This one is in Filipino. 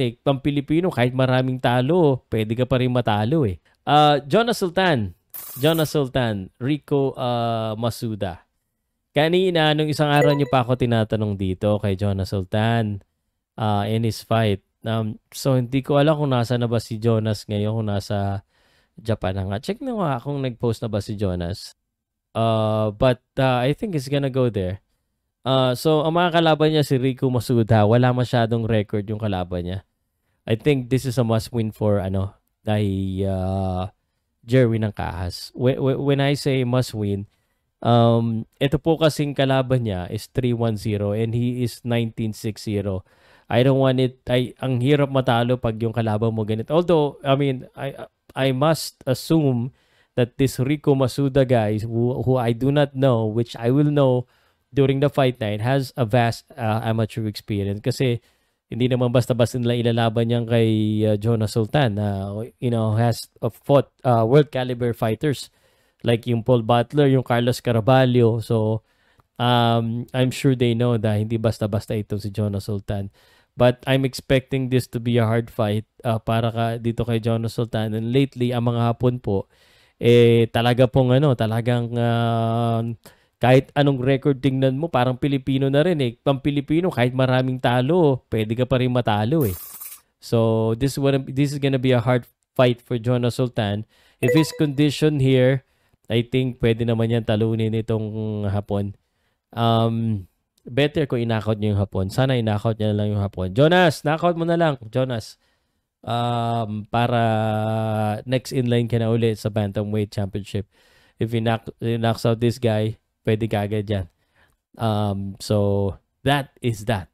eh, pang Pilipino, kahit maraming talo, pwede ka pa rin matalo eh. Uh, ah, Jonas Sultan, Jonas Sultan, Rico uh, Masuda. Kanina, nung isang araw niyo pa ako tinatanong dito kay Jonas Sultan uh, in his fight. Um, so, hindi ko alam kung nasa na ba si Jonas ngayon, kung nasa Japan na nga. Check na nga kung nag-post na ba si Jonas. Uh, but uh, I think he's gonna go there. Uh, so, ang mga kalaban niya si Rico Masuda, wala masyadong record yung kalaban niya. I think this is a must win for ano dahil uh, Jerwin ng Kahas. When, when I say must win, um, ito po kasing kalaban niya is 310 and he is 1960. I don't want it, I, ang hirap matalo pag yung kalaban mo ganito. Although, I mean, I, I must assume that this Rico Masuda guy, who, who I do not know, which I will know during the fight night, has a vast uh, amateur experience. Kasi hindi naman basta-basta nila ilalaban yan kay uh, Jonah Sultan na uh, you know has uh, fought uh, world caliber fighters like yung Paul Butler, yung Carlos Caraballo. So um, I'm sure they know na hindi basta-basta itong si Jonah Sultan. But I'm expecting this to be a hard fight uh, para ka dito kay Jonah Sultan. And lately, ang mga hapon po, eh talaga pong ano, talagang uh, kahit anong record tingnan mo, parang Pilipino na rin eh. Pang Pilipino, kahit maraming talo, pwede ka pa rin matalo eh. So, this, is, what, this is gonna be a hard fight for Jonah Sultan. If his condition here, I think pwede naman yan talunin itong hapon. Um, better ko inakout niya yung hapon. Sana inakout niya lang yung hapon. Jonas, knockout mo na lang. Jonas, um, para next inline ka na ulit sa Bantamweight Championship. If he knock, knocks out this guy, Pwede kagad yan. Um, so, that is that.